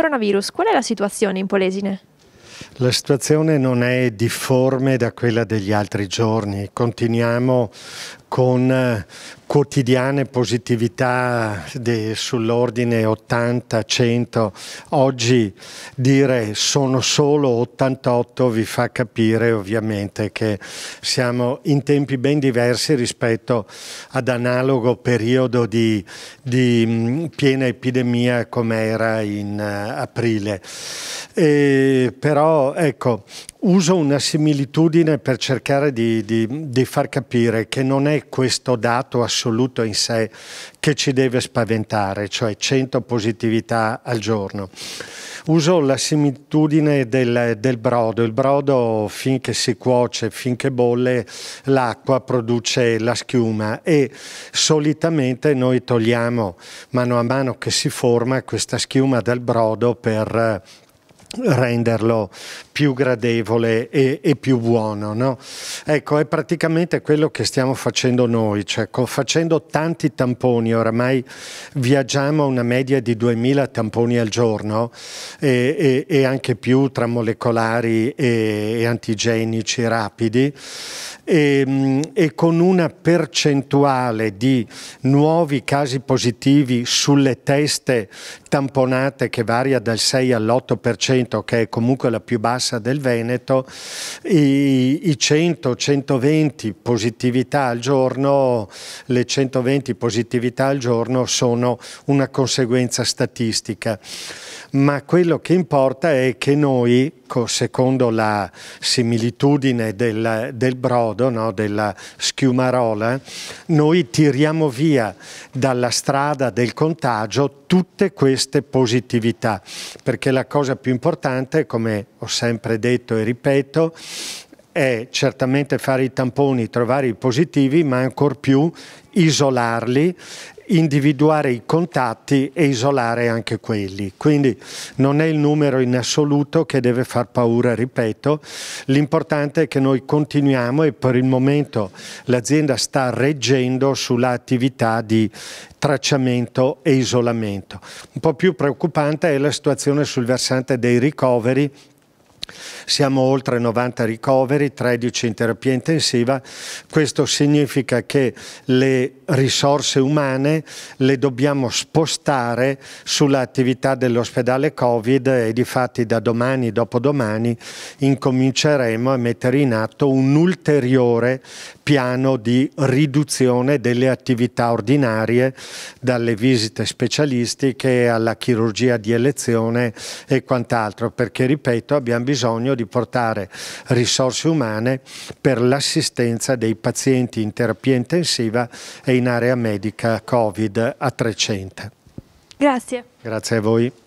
coronavirus, qual è la situazione in Polesine? La situazione non è difforme da quella degli altri giorni. Continuiamo con eh, quotidiane positività de, sull'ordine 80-100, oggi dire sono solo 88 vi fa capire ovviamente che siamo in tempi ben diversi rispetto ad analogo periodo di, di mm, piena epidemia come era in uh, aprile. E, però ecco, uso una similitudine per cercare di, di, di far capire che non è questo dato assoluto in sé che ci deve spaventare, cioè 100 positività al giorno. Uso la similitudine del, del brodo. Il brodo finché si cuoce, finché bolle, l'acqua produce la schiuma e solitamente noi togliamo mano a mano che si forma questa schiuma dal brodo per renderlo più gradevole e, e più buono. No? Ecco, è praticamente quello che stiamo facendo noi, cioè facendo tanti tamponi, oramai viaggiamo a una media di 2000 tamponi al giorno e, e, e anche più tra molecolari e, antigenici rapidi ehm, e con una percentuale di nuovi casi positivi sulle teste tamponate che varia dal 6 all'8% 100, che è comunque la più bassa del Veneto, i, i 100-120 positività al giorno, le 120 positività al giorno sono una conseguenza statistica. Ma quello che importa è che noi Ecco, secondo la similitudine del, del brodo, no? della schiumarola, noi tiriamo via dalla strada del contagio tutte queste positività, perché la cosa più importante, come ho sempre detto e ripeto, è certamente fare i tamponi, trovare i positivi, ma ancor più isolarli individuare i contatti e isolare anche quelli. Quindi non è il numero in assoluto che deve far paura, ripeto, l'importante è che noi continuiamo e per il momento l'azienda sta reggendo sull'attività di tracciamento e isolamento. Un po' più preoccupante è la situazione sul versante dei ricoveri siamo oltre 90 ricoveri, 13 in terapia intensiva. Questo significa che le risorse umane le dobbiamo spostare sull'attività dell'ospedale Covid e di fatti da domani, dopodomani, incominceremo a mettere in atto un ulteriore piano di riduzione delle attività ordinarie, dalle visite specialistiche alla chirurgia di elezione e quant'altro, perché ripeto abbiamo bisogno bisogno di portare risorse umane per l'assistenza dei pazienti in terapia intensiva e in area medica Covid a 300. Grazie. Grazie a voi.